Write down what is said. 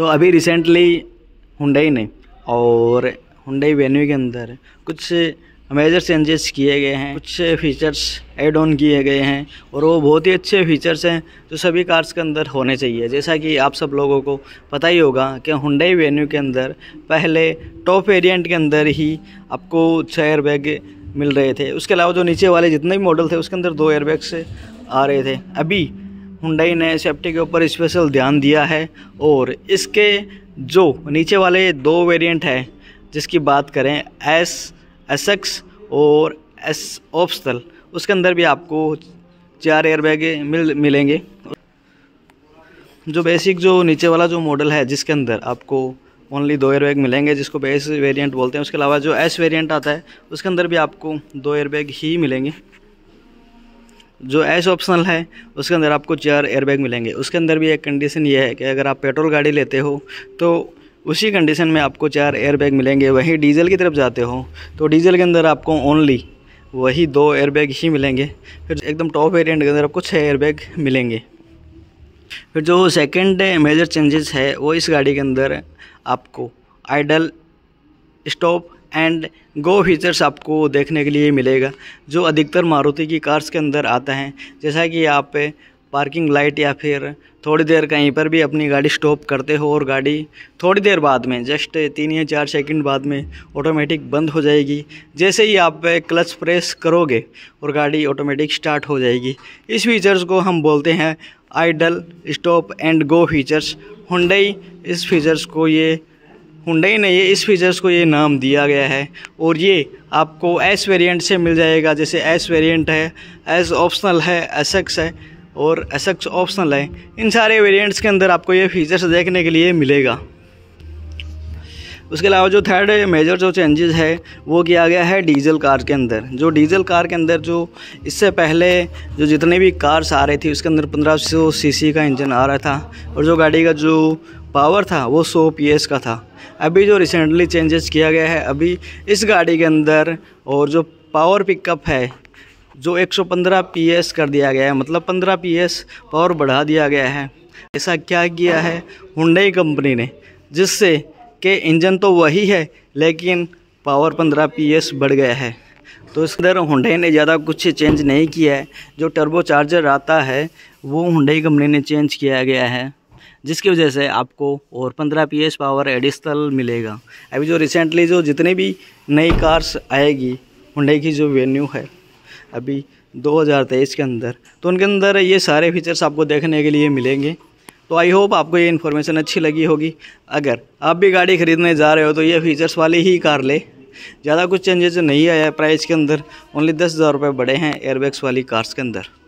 तो अभी recently Hyundai ने और हुडई वेन्यू के अंदर कुछ मेजर चेंजेस किए गए हैं कुछ फीचर्स एड ऑन किए गए हैं और वो बहुत ही अच्छे फीचर्स हैं जो सभी कार्स के अंदर होने चाहिए जैसा कि आप सब लोगों को पता ही होगा कि हुडई वेन्यू के अंदर पहले टॉप वेरिएंट के अंदर ही आपको छः एयरबैग मिल रहे थे उसके अलावा जो नीचे वाले जितने भी मॉडल थे उसके अंदर दो एयरबैग्स आ रहे थे अभी हुंडई ने सेफ्टी के ऊपर स्पेशल ध्यान दिया है और इसके जो नीचे वाले दो वेरिएंट हैं जिसकी बात करें एस एस एक्स और एस ऑप्शनल उसके अंदर भी आपको चार एयरबैग मिल मिलेंगे जो बेसिक जो नीचे वाला जो मॉडल है जिसके अंदर आपको ओनली दो एयरबैग मिलेंगे जिसको बेस वेरिएंट बोलते हैं उसके अलावा जो एस वेरिएंट आता है उसके अंदर भी आपको दो एयरबैग ही मिलेंगे जो एस ऑप्शनल है उसके अंदर आपको चार एयरबैग मिलेंगे उसके अंदर भी एक कंडीशन ये है कि अगर आप पेट्रोल गाड़ी लेते हो तो उसी कंडीशन में आपको चार एयरबैग मिलेंगे वहीं डीजल की तरफ जाते हो तो डीजल के अंदर आपको ओनली वही दो एयरबैग ही मिलेंगे फिर एकदम टॉप वेरियंट के अंदर आपको छः एयरबैग मिलेंगे फिर जो सेकेंड मेजर चेंजेस है वो इस गाड़ी के अंदर आपको idle stop and go features आपको देखने के लिए मिलेगा जो अधिकतर मारुति की कार्स के अंदर आता है जैसा कि आप पार्किंग लाइट या फिर थोड़ी देर कहीं पर भी अपनी गाड़ी स्टॉप करते हो और गाड़ी थोड़ी देर बाद में जस्ट तीन या चार सेकंड बाद में ऑटोमेटिक बंद हो जाएगी जैसे ही आप क्लच प्रेस करोगे और गाड़ी ऑटोमेटिक स्टार्ट हो जाएगी इस फीचर्स को हम बोलते हैं idle stop and go features Hyundai इस फीचर्स को ये हुंडई ने ये इस फीचर्स को ये नाम दिया गया है और ये आपको एस वेरिएंट से मिल जाएगा जैसे एस वेरिएंट है एस ऑप्शनल है एस एक्स है और एस एक्स ऑप्शनल है इन सारे वेरिएंट्स के अंदर आपको ये फीचर्स देखने के लिए मिलेगा उसके अलावा जो थर्ड मेजर जो चेंजेस है वो किया गया है डीजल कार के अंदर जो डीजल कार के अंदर जो इससे पहले जो जितने भी कार्स आ रही थी उसके अंदर 1500 सीसी का इंजन आ रहा था और जो गाड़ी का जो पावर था वो 100 पीएस का था अभी जो रिसेंटली चेंजेस किया गया है अभी इस गाड़ी के अंदर और जो पावर पिकअप है जो 115 पीएस कर दिया गया है मतलब 15 पीएस पावर बढ़ा दिया गया है ऐसा क्या किया है हुंडई कंपनी ने जिससे कि इंजन तो वही है लेकिन पावर 15 पीएस बढ़ गया है तो इस अंदर हुंडई ने ज़्यादा कुछ चेंज नहीं किया है जो टर्बो चार्जर आता है वो हुंडई कंपनी ने चेंज किया गया है जिसकी वजह से आपको और 15 पीएस पावर एडिशनल मिलेगा अभी जो रिसेंटली जो जितने भी नई कार्स आएगी हुडे की जो वेन्यू है अभी 2023 के अंदर तो उनके अंदर ये सारे फीचर्स आपको देखने के लिए मिलेंगे तो आई होप आपको ये इन्फॉर्मेशन अच्छी लगी होगी अगर आप भी गाड़ी खरीदने जा रहे हो तो ये फीचर्स वाली ही कार ले ज़्यादा कुछ चेंजेस नहीं आया प्राइस के अंदर ओनली दस हज़ार रुपये बढ़े हैं एयरबैग्स वाली कार्स के अंदर